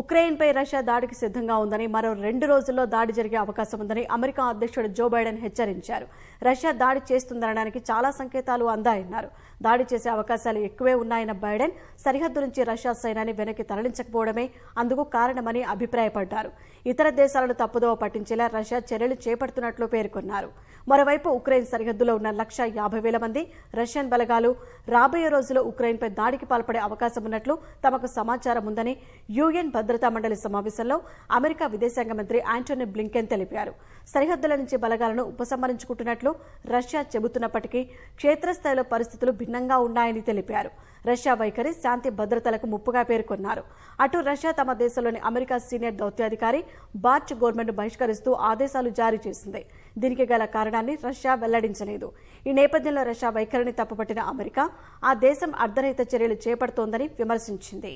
Ukraine పై Russia దాడికి సిద్ధంగా ఉందని మరో రెండు రోజుల్లో దాడి జరిగే అవకాశం ఉందని అమెరికా అధ్యక్షుడు జో బైడెన్ హెచ్చరించారు రష్యా దాడి చేస్తుందనడానికి చాలా సంకేతాలు అందాయన్నారు దాడి చేసే అవకాశాలు ఎక్కువే ఉన్నాయన్న బైడెన్ సరిహద్దు నుంచి రష్యా సైన్యాన్ని వెనక్కి తరలించకపోవడమే అందుకు కారణమని అభిప్రాయపడ్డారు ఇతర దేశాలను తప్పుదోవ పట్టించేలా రష్యా చర్యలు చేపడుతున్నట్లు పేర్కొన్నారు మరోవైపు ఉక్రెయిన్ సరిహద్దులో ఉన్న లక్ష యాభై వేల మంది రష్యన్ బలగాలు రాబోయే రోజుల్లో ఉక్రెయిన్పై దాడికి పాల్పడే అవకాశం ఉన్నట్లు తమకు సమాచారం ఉందని యుఎన్ భద్రతా మండలి సమావేశంలో అమెరికా విదేశాంగ మంత్రి ఆంటోనీ బ్లింకెన్ తెలిపారు సరిహద్దుల నుంచి బలగాలను ఉపసంహరించుకుంటున్నట్లు రష్యా చెబుతున్నప్పటికీ క్షేత్రస్థాయిలో పరిస్థితులు భిన్నంగా ఉన్నాయని తెలిపారు రష్యా వైఖరి శాంతి భద్రతలకు ముప్పుగా పేర్కొన్నారు అటు రష్యా తమ దేశంలోని అమెరికా సీనియర్ దౌత్యాధికారి బార్చ్ గవర్నమెంట్ బహిష్కరిస్తూ ఆదేశాలు జారీ చేసింది దీనికి గల కారణాన్ని రష్యా వెల్లడించలేదు ఈ నేపథ్యంలో రష్యా వైఖరిని తప్పుపట్టిన అమెరికా ఆ దేశం అర్ధరహిత చర్యలు చేపడుతోందని విమర్శించింది